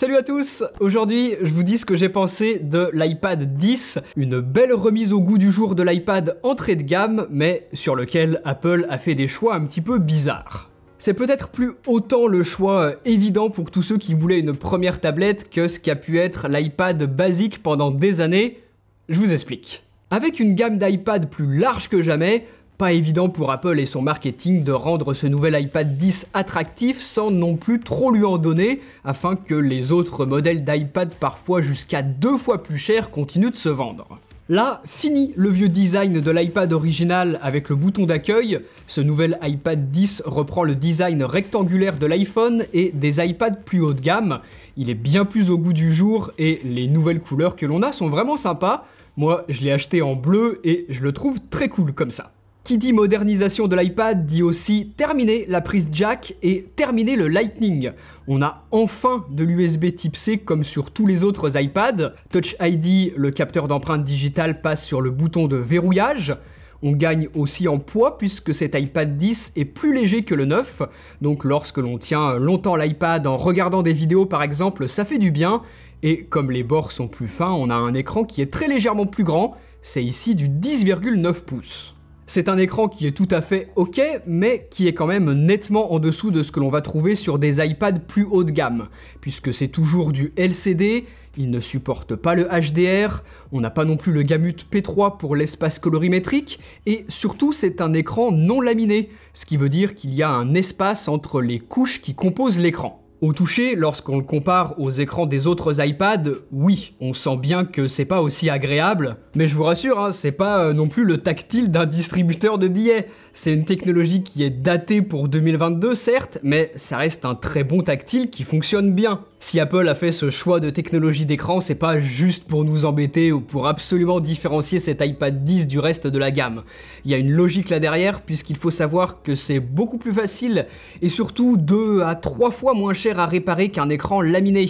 Salut à tous Aujourd'hui, je vous dis ce que j'ai pensé de l'iPad 10, une belle remise au goût du jour de l'iPad entrée de gamme, mais sur lequel Apple a fait des choix un petit peu bizarres. C'est peut-être plus autant le choix euh, évident pour tous ceux qui voulaient une première tablette que ce qu'a pu être l'iPad basique pendant des années. Je vous explique. Avec une gamme d'iPad plus large que jamais, pas évident pour Apple et son marketing de rendre ce nouvel iPad 10 attractif sans non plus trop lui en donner, afin que les autres modèles d'iPad parfois jusqu'à deux fois plus chers continuent de se vendre. Là, fini le vieux design de l'iPad original avec le bouton d'accueil, ce nouvel iPad 10 reprend le design rectangulaire de l'iPhone et des iPads plus haut de gamme, il est bien plus au goût du jour et les nouvelles couleurs que l'on a sont vraiment sympas, moi je l'ai acheté en bleu et je le trouve très cool comme ça. Qui dit modernisation de l'iPad dit aussi terminer la prise jack et terminer le Lightning. On a enfin de l'USB type C comme sur tous les autres iPads. Touch ID, le capteur d'empreinte digitale passe sur le bouton de verrouillage. On gagne aussi en poids puisque cet iPad 10 est plus léger que le 9, donc lorsque l'on tient longtemps l'iPad en regardant des vidéos par exemple, ça fait du bien, et comme les bords sont plus fins, on a un écran qui est très légèrement plus grand, c'est ici du 10,9 pouces. C'est un écran qui est tout à fait ok, mais qui est quand même nettement en dessous de ce que l'on va trouver sur des iPads plus haut de gamme, puisque c'est toujours du LCD, il ne supporte pas le HDR, on n'a pas non plus le gamut P3 pour l'espace colorimétrique, et surtout c'est un écran non laminé, ce qui veut dire qu'il y a un espace entre les couches qui composent l'écran. Au toucher, lorsqu'on le compare aux écrans des autres iPads, oui, on sent bien que c'est pas aussi agréable, mais je vous rassure, hein, c'est pas euh, non plus le tactile d'un distributeur de billets. C'est une technologie qui est datée pour 2022, certes, mais ça reste un très bon tactile qui fonctionne bien. Si Apple a fait ce choix de technologie d'écran, c'est pas juste pour nous embêter ou pour absolument différencier cet iPad 10 du reste de la gamme. Il y a une logique là derrière, puisqu'il faut savoir que c'est beaucoup plus facile et surtout deux à trois fois moins cher à réparer qu'un écran laminé.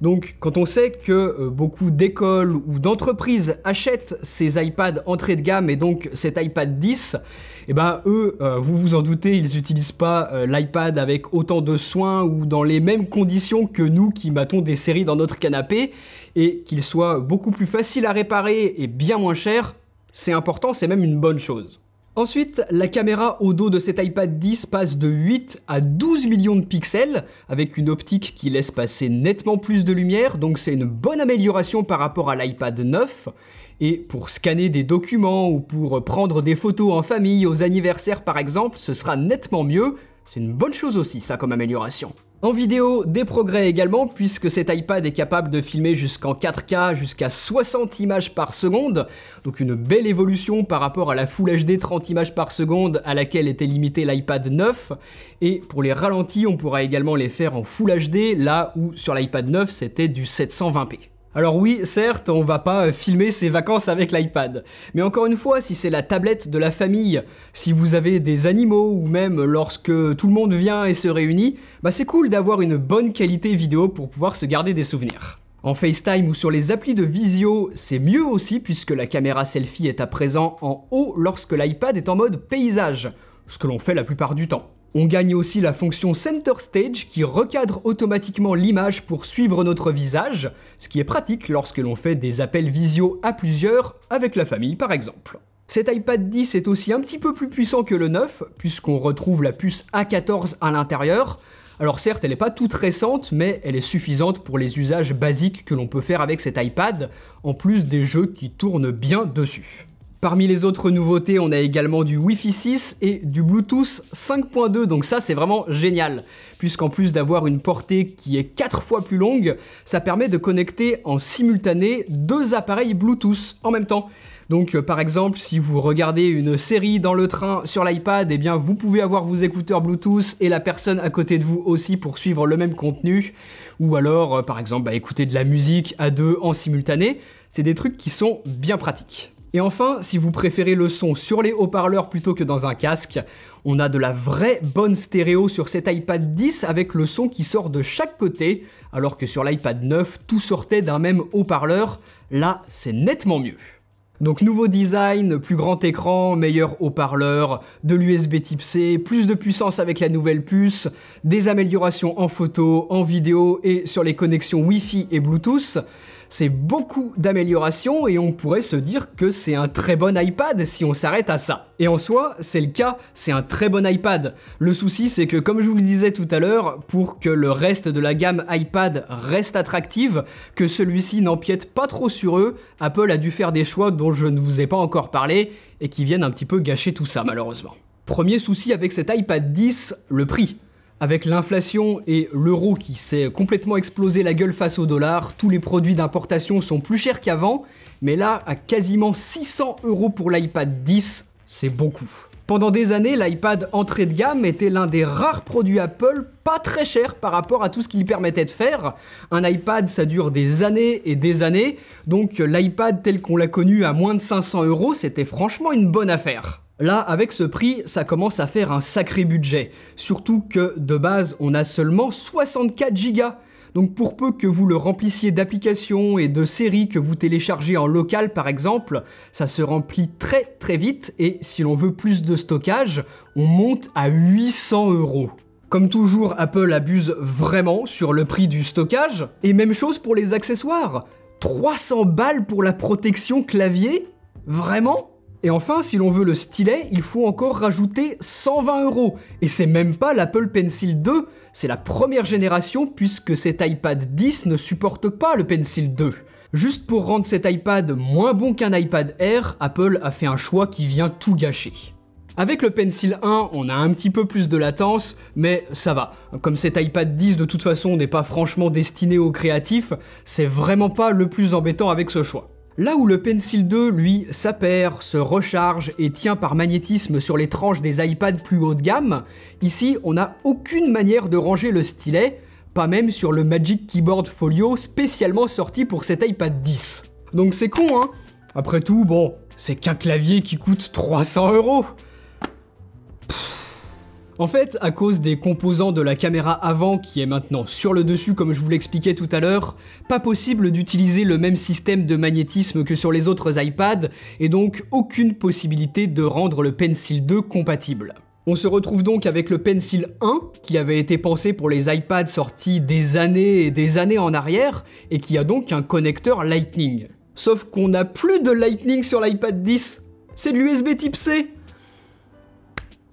Donc quand on sait que euh, beaucoup d'écoles ou d'entreprises achètent ces iPads entrée de gamme et donc cet iPad 10, eh ben eux, euh, vous vous en doutez, ils n'utilisent pas euh, l'iPad avec autant de soin ou dans les mêmes conditions que nous qui matons des séries dans notre canapé et qu'il soit beaucoup plus facile à réparer et bien moins cher, c'est important, c'est même une bonne chose. Ensuite, la caméra au dos de cet iPad 10 passe de 8 à 12 millions de pixels, avec une optique qui laisse passer nettement plus de lumière, donc c'est une bonne amélioration par rapport à l'iPad 9. Et pour scanner des documents ou pour prendre des photos en famille aux anniversaires par exemple, ce sera nettement mieux. C'est une bonne chose aussi ça comme amélioration. En vidéo, des progrès également, puisque cet iPad est capable de filmer jusqu'en 4K, jusqu'à 60 images par seconde, donc une belle évolution par rapport à la Full HD 30 images par seconde à laquelle était limité l'iPad 9. Et pour les ralentis, on pourra également les faire en Full HD, là où sur l'iPad 9 c'était du 720p. Alors oui, certes, on va pas euh, filmer ses vacances avec l'iPad, mais encore une fois, si c'est la tablette de la famille, si vous avez des animaux ou même lorsque tout le monde vient et se réunit, bah c'est cool d'avoir une bonne qualité vidéo pour pouvoir se garder des souvenirs. En FaceTime ou sur les applis de visio, c'est mieux aussi puisque la caméra selfie est à présent en haut lorsque l'iPad est en mode paysage, ce que l'on fait la plupart du temps. On gagne aussi la fonction Center Stage qui recadre automatiquement l'image pour suivre notre visage, ce qui est pratique lorsque l'on fait des appels visio à plusieurs, avec la famille par exemple. Cet iPad 10 est aussi un petit peu plus puissant que le 9, puisqu'on retrouve la puce A14 à l'intérieur. Alors certes, elle n'est pas toute récente, mais elle est suffisante pour les usages basiques que l'on peut faire avec cet iPad, en plus des jeux qui tournent bien dessus. Parmi les autres nouveautés, on a également du Wi-Fi 6 et du Bluetooth 5.2, donc ça c'est vraiment génial, puisqu'en plus d'avoir une portée qui est 4 fois plus longue, ça permet de connecter en simultané deux appareils Bluetooth en même temps. Donc euh, par exemple, si vous regardez une série dans le train sur l'iPad, eh bien vous pouvez avoir vos écouteurs Bluetooth et la personne à côté de vous aussi pour suivre le même contenu. Ou alors, euh, par exemple, bah, écouter de la musique à deux en simultané. C'est des trucs qui sont bien pratiques. Et enfin, si vous préférez le son sur les haut-parleurs plutôt que dans un casque, on a de la vraie bonne stéréo sur cet iPad 10 avec le son qui sort de chaque côté, alors que sur l'iPad 9, tout sortait d'un même haut-parleur. Là, c'est nettement mieux. Donc nouveau design, plus grand écran, meilleur haut-parleur, de l'USB type C, plus de puissance avec la nouvelle puce, des améliorations en photo, en vidéo et sur les connexions Wi-Fi et Bluetooth. C'est beaucoup d'améliorations et on pourrait se dire que c'est un très bon iPad si on s'arrête à ça. Et en soi, c'est le cas, c'est un très bon iPad. Le souci, c'est que comme je vous le disais tout à l'heure, pour que le reste de la gamme iPad reste attractive, que celui-ci n'empiète pas trop sur eux, Apple a dû faire des choix dont je ne vous ai pas encore parlé et qui viennent un petit peu gâcher tout ça malheureusement. Premier souci avec cet iPad 10, le prix. Avec l'inflation et l'euro qui s'est complètement explosé la gueule face au dollar, tous les produits d'importation sont plus chers qu'avant, mais là, à quasiment 600 euros pour l'iPad 10, c'est beaucoup. Pendant des années, l'iPad entrée de gamme était l'un des rares produits Apple pas très cher par rapport à tout ce qu'il permettait de faire. Un iPad, ça dure des années et des années, donc l'iPad tel qu'on l'a connu à moins de 500 euros, c'était franchement une bonne affaire. Là, avec ce prix, ça commence à faire un sacré budget. Surtout que, de base, on a seulement 64 Go. Donc pour peu que vous le remplissiez d'applications et de séries que vous téléchargez en local par exemple, ça se remplit très très vite et si l'on veut plus de stockage, on monte à 800 euros. Comme toujours, Apple abuse vraiment sur le prix du stockage. Et même chose pour les accessoires. 300 balles pour la protection clavier Vraiment et enfin, si l'on veut le stylet, il faut encore rajouter 120 euros. Et c'est même pas l'Apple Pencil 2, c'est la première génération puisque cet iPad 10 ne supporte pas le Pencil 2. Juste pour rendre cet iPad moins bon qu'un iPad Air, Apple a fait un choix qui vient tout gâcher. Avec le Pencil 1, on a un petit peu plus de latence, mais ça va. Comme cet iPad 10 de toute façon n'est pas franchement destiné aux créatifs, c'est vraiment pas le plus embêtant avec ce choix. Là où le Pencil 2, lui, s'appaire, se recharge et tient par magnétisme sur les tranches des iPads plus haut de gamme, ici on n'a aucune manière de ranger le stylet, pas même sur le Magic Keyboard Folio spécialement sorti pour cet iPad 10. Donc c'est con hein Après tout, bon, c'est qu'un clavier qui coûte 300 euros en fait, à cause des composants de la caméra avant qui est maintenant sur le dessus comme je vous l'expliquais tout à l'heure, pas possible d'utiliser le même système de magnétisme que sur les autres iPads et donc aucune possibilité de rendre le Pencil 2 compatible. On se retrouve donc avec le Pencil 1 qui avait été pensé pour les iPads sortis des années et des années en arrière et qui a donc un connecteur Lightning. Sauf qu'on n'a plus de Lightning sur l'iPad 10, c'est de l'USB type C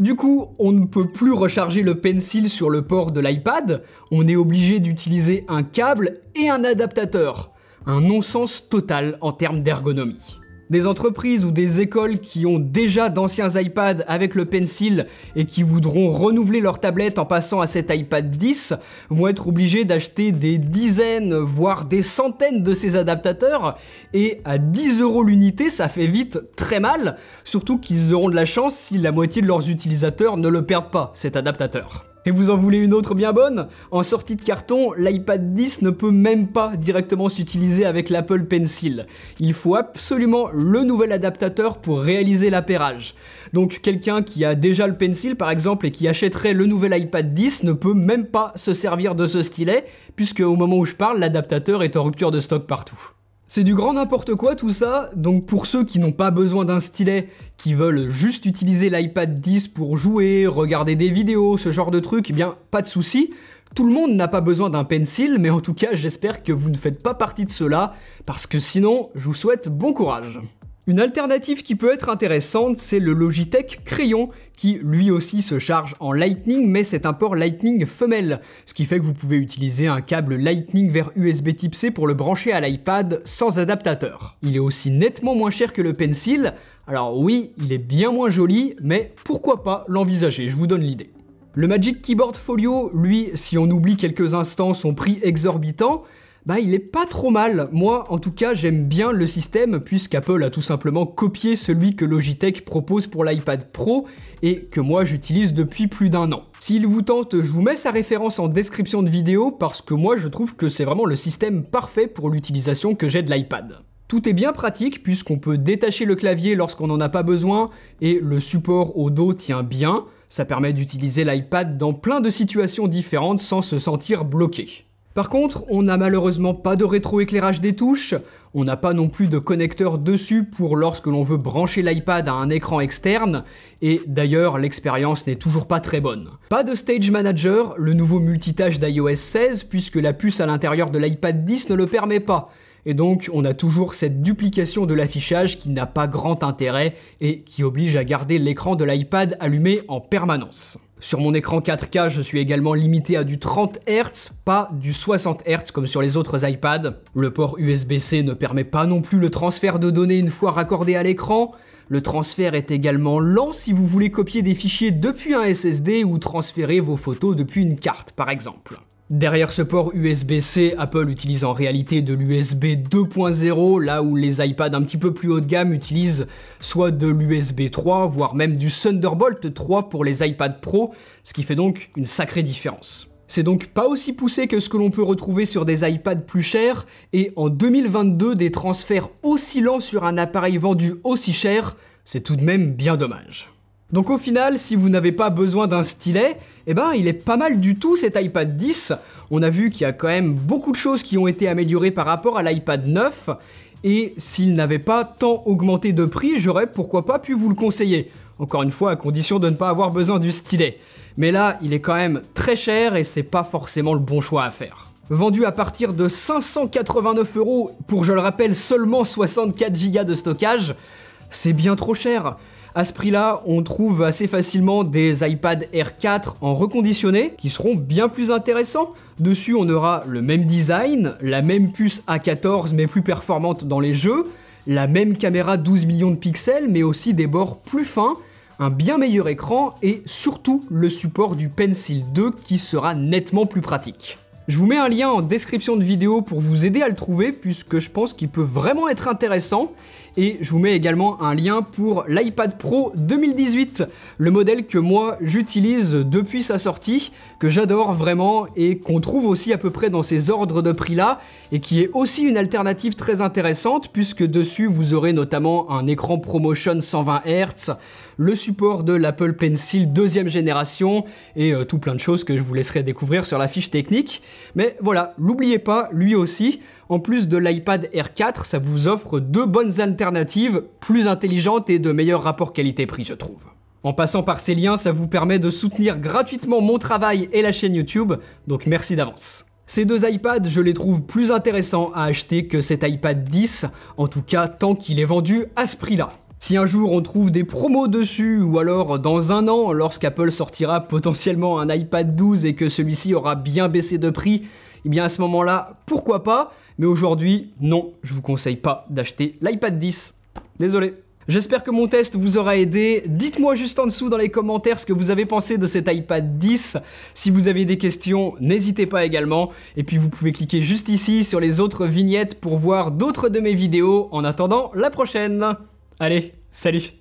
du coup, on ne peut plus recharger le pencil sur le port de l'iPad, on est obligé d'utiliser un câble et un adaptateur. Un non-sens total en termes d'ergonomie des entreprises ou des écoles qui ont déjà d'anciens iPads avec le Pencil et qui voudront renouveler leur tablette en passant à cet iPad 10 vont être obligés d'acheter des dizaines, voire des centaines de ces adaptateurs et à 10 euros l'unité, ça fait vite très mal, surtout qu'ils auront de la chance si la moitié de leurs utilisateurs ne le perdent pas, cet adaptateur. Et vous en voulez une autre bien bonne En sortie de carton, l'iPad 10 ne peut même pas directement s'utiliser avec l'Apple Pencil. Il faut absolument le nouvel adaptateur pour réaliser l'appairage. Donc quelqu'un qui a déjà le Pencil par exemple et qui achèterait le nouvel iPad 10 ne peut même pas se servir de ce stylet, puisque au moment où je parle, l'adaptateur est en rupture de stock partout. C'est du grand n'importe quoi tout ça, donc pour ceux qui n'ont pas besoin d'un stylet, qui veulent juste utiliser l'iPad 10 pour jouer, regarder des vidéos, ce genre de truc, eh bien pas de souci. Tout le monde n'a pas besoin d'un pencil, mais en tout cas j'espère que vous ne faites pas partie de cela, parce que sinon je vous souhaite bon courage. Une alternative qui peut être intéressante, c'est le Logitech Crayon, qui lui aussi se charge en Lightning, mais c'est un port Lightning femelle, ce qui fait que vous pouvez utiliser un câble Lightning vers USB type C pour le brancher à l'iPad sans adaptateur. Il est aussi nettement moins cher que le Pencil, alors oui, il est bien moins joli, mais pourquoi pas l'envisager, je vous donne l'idée. Le Magic Keyboard Folio, lui, si on oublie quelques instants son prix exorbitant, bah il est pas trop mal. Moi, en tout cas, j'aime bien le système puisqu'Apple a tout simplement copié celui que Logitech propose pour l'iPad Pro et que moi j'utilise depuis plus d'un an. S'il vous tente, je vous mets sa référence en description de vidéo parce que moi je trouve que c'est vraiment le système parfait pour l'utilisation que j'ai de l'iPad. Tout est bien pratique puisqu'on peut détacher le clavier lorsqu'on n'en a pas besoin et le support au dos tient bien. Ça permet d'utiliser l'iPad dans plein de situations différentes sans se sentir bloqué. Par contre, on n'a malheureusement pas de rétroéclairage des touches, on n'a pas non plus de connecteur dessus pour lorsque l'on veut brancher l'iPad à un écran externe, et d'ailleurs l'expérience n'est toujours pas très bonne. Pas de Stage Manager, le nouveau multitâche d'iOS 16, puisque la puce à l'intérieur de l'iPad 10 ne le permet pas, et donc on a toujours cette duplication de l'affichage qui n'a pas grand intérêt et qui oblige à garder l'écran de l'iPad allumé en permanence. Sur mon écran 4K, je suis également limité à du 30 Hz, pas du 60 Hz comme sur les autres iPads. Le port USB-C ne permet pas non plus le transfert de données une fois raccordé à l'écran. Le transfert est également lent si vous voulez copier des fichiers depuis un SSD ou transférer vos photos depuis une carte par exemple. Derrière ce port USB-C, Apple utilise en réalité de l'USB 2.0, là où les iPads un petit peu plus haut de gamme utilisent soit de l'USB 3, voire même du Thunderbolt 3 pour les iPads Pro, ce qui fait donc une sacrée différence. C'est donc pas aussi poussé que ce que l'on peut retrouver sur des iPads plus chers, et en 2022, des transferts aussi lents sur un appareil vendu aussi cher, c'est tout de même bien dommage. Donc au final, si vous n'avez pas besoin d'un stylet, eh ben il est pas mal du tout cet iPad 10. On a vu qu'il y a quand même beaucoup de choses qui ont été améliorées par rapport à l'iPad 9, et s'il n'avait pas tant augmenté de prix, j'aurais pourquoi pas pu vous le conseiller. Encore une fois, à condition de ne pas avoir besoin du stylet. Mais là, il est quand même très cher et c'est pas forcément le bon choix à faire. Vendu à partir de 589 euros pour, je le rappelle, seulement 64 Go de stockage, c'est bien trop cher. À ce prix-là, on trouve assez facilement des iPad Air 4 en reconditionné qui seront bien plus intéressants. Dessus, on aura le même design, la même puce A14 mais plus performante dans les jeux, la même caméra 12 millions de pixels mais aussi des bords plus fins, un bien meilleur écran et surtout le support du Pencil 2 qui sera nettement plus pratique. Je vous mets un lien en description de vidéo pour vous aider à le trouver puisque je pense qu'il peut vraiment être intéressant et je vous mets également un lien pour l'iPad Pro 2018, le modèle que moi j'utilise depuis sa sortie, que j'adore vraiment et qu'on trouve aussi à peu près dans ces ordres de prix là, et qui est aussi une alternative très intéressante puisque dessus vous aurez notamment un écran ProMotion 120 Hz, le support de l'Apple Pencil deuxième génération et euh, tout plein de choses que je vous laisserai découvrir sur la fiche technique. Mais voilà, n'oubliez pas, lui aussi, en plus de l'iPad Air 4, ça vous offre deux bonnes alternatives plus intelligentes et de meilleurs rapport qualité-prix, je trouve. En passant par ces liens, ça vous permet de soutenir gratuitement mon travail et la chaîne YouTube, donc merci d'avance. Ces deux iPads, je les trouve plus intéressants à acheter que cet iPad 10, en tout cas tant qu'il est vendu à ce prix-là. Si un jour on trouve des promos dessus, ou alors dans un an, lorsqu'Apple sortira potentiellement un iPad 12 et que celui-ci aura bien baissé de prix, eh bien à ce moment-là, pourquoi pas Mais aujourd'hui, non, je vous conseille pas d'acheter l'iPad 10. Désolé. J'espère que mon test vous aura aidé. Dites-moi juste en dessous dans les commentaires ce que vous avez pensé de cet iPad 10. Si vous avez des questions, n'hésitez pas également. Et puis vous pouvez cliquer juste ici sur les autres vignettes pour voir d'autres de mes vidéos. En attendant la prochaine. Allez, salut